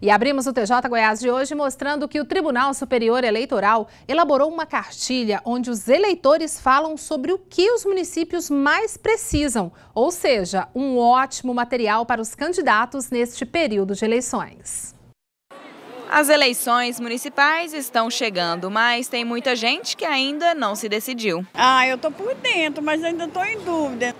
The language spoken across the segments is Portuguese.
E abrimos o TJ Goiás de hoje mostrando que o Tribunal Superior Eleitoral elaborou uma cartilha onde os eleitores falam sobre o que os municípios mais precisam, ou seja, um ótimo material para os candidatos neste período de eleições. As eleições municipais estão chegando, mas tem muita gente que ainda não se decidiu. Ah, eu estou por dentro, mas ainda estou em dúvida.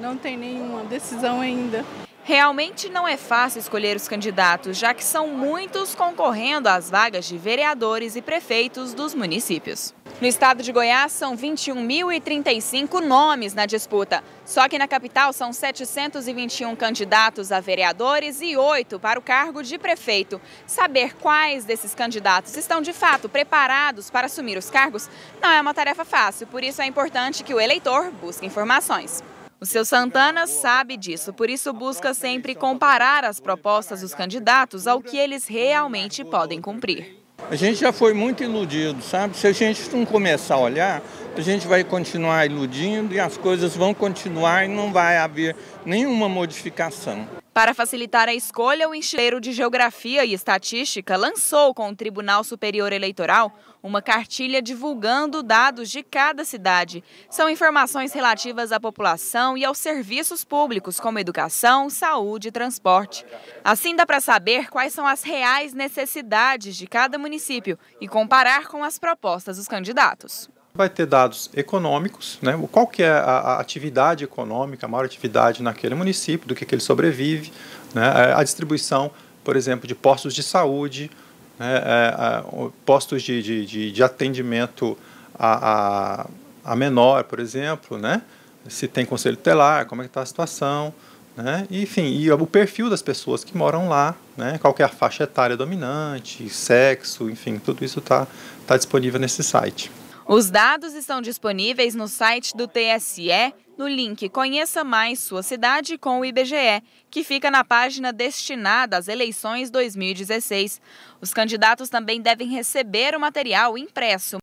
Não tem nenhuma decisão ainda. Realmente não é fácil escolher os candidatos, já que são muitos concorrendo às vagas de vereadores e prefeitos dos municípios. No estado de Goiás, são 21.035 nomes na disputa. Só que na capital são 721 candidatos a vereadores e 8 para o cargo de prefeito. Saber quais desses candidatos estão de fato preparados para assumir os cargos não é uma tarefa fácil, por isso é importante que o eleitor busque informações. O seu Santana sabe disso, por isso busca sempre comparar as propostas dos candidatos ao que eles realmente podem cumprir. A gente já foi muito iludido, sabe? Se a gente não começar a olhar, a gente vai continuar iludindo e as coisas vão continuar e não vai haver nenhuma modificação. Para facilitar a escolha, o Enxeleiro de Geografia e Estatística lançou com o Tribunal Superior Eleitoral uma cartilha divulgando dados de cada cidade. São informações relativas à população e aos serviços públicos, como educação, saúde e transporte. Assim dá para saber quais são as reais necessidades de cada município e comparar com as propostas dos candidatos vai ter dados econômicos, né? qual que é a, a atividade econômica, a maior atividade naquele município, do que, que ele sobrevive, né? É a distribuição, por exemplo, de postos de saúde, né? É, é, postos de, de, de, de atendimento a, a, a, menor, por exemplo, né? se tem conselho telar, como é que está a situação, né? enfim, e o perfil das pessoas que moram lá, né? qual que é a faixa etária dominante, sexo, enfim, tudo isso está tá disponível nesse site. Os dados estão disponíveis no site do TSE, no link Conheça Mais Sua Cidade com o IBGE, que fica na página destinada às eleições 2016. Os candidatos também devem receber o material impresso.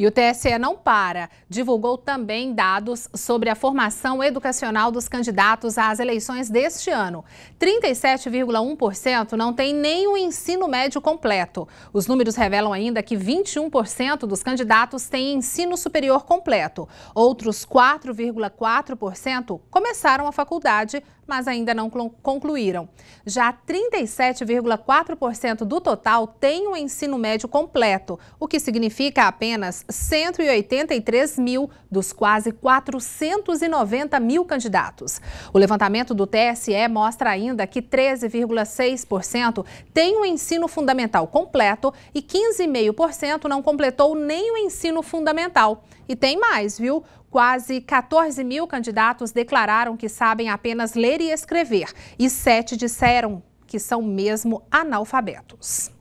E o TSE não para. Divulgou também dados sobre a formação educacional dos candidatos às eleições deste ano. 37,1% não tem nem o ensino médio completo. Os números revelam ainda que 21% dos candidatos têm ensino superior completo. Outros 4,4% começaram a faculdade mas ainda não concluíram. Já 37,4% do total tem o ensino médio completo, o que significa apenas 183 mil dos quase 490 mil candidatos. O levantamento do TSE mostra ainda que 13,6% tem o ensino fundamental completo e 15,5% não completou nem o ensino fundamental. E tem mais, viu? Quase 14 mil candidatos declararam que sabem apenas ler e escrever, e sete disseram que são mesmo analfabetos.